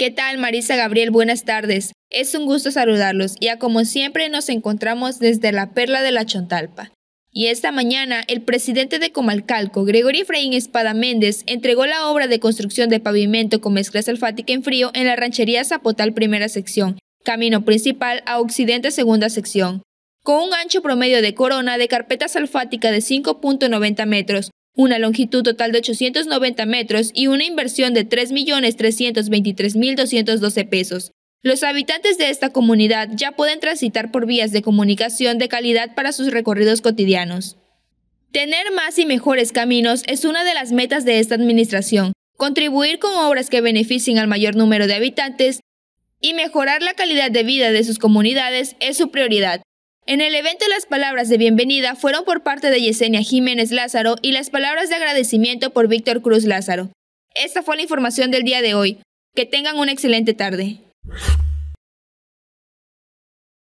¿Qué tal, Marisa Gabriel? Buenas tardes. Es un gusto saludarlos. Ya como siempre nos encontramos desde la Perla de la Chontalpa. Y esta mañana, el presidente de Comalcalco, Gregorio Efraín Espada Méndez, entregó la obra de construcción de pavimento con mezcla salfática en frío en la ranchería Zapotal Primera Sección, camino principal a Occidente Segunda Sección. Con un ancho promedio de corona de carpeta salfática de 5.90 metros, una longitud total de 890 metros y una inversión de 3.323.212 pesos. Los habitantes de esta comunidad ya pueden transitar por vías de comunicación de calidad para sus recorridos cotidianos. Tener más y mejores caminos es una de las metas de esta administración, contribuir con obras que beneficien al mayor número de habitantes y mejorar la calidad de vida de sus comunidades es su prioridad. En el evento las palabras de bienvenida fueron por parte de Yesenia Jiménez Lázaro y las palabras de agradecimiento por Víctor Cruz Lázaro. Esta fue la información del día de hoy. Que tengan una excelente tarde.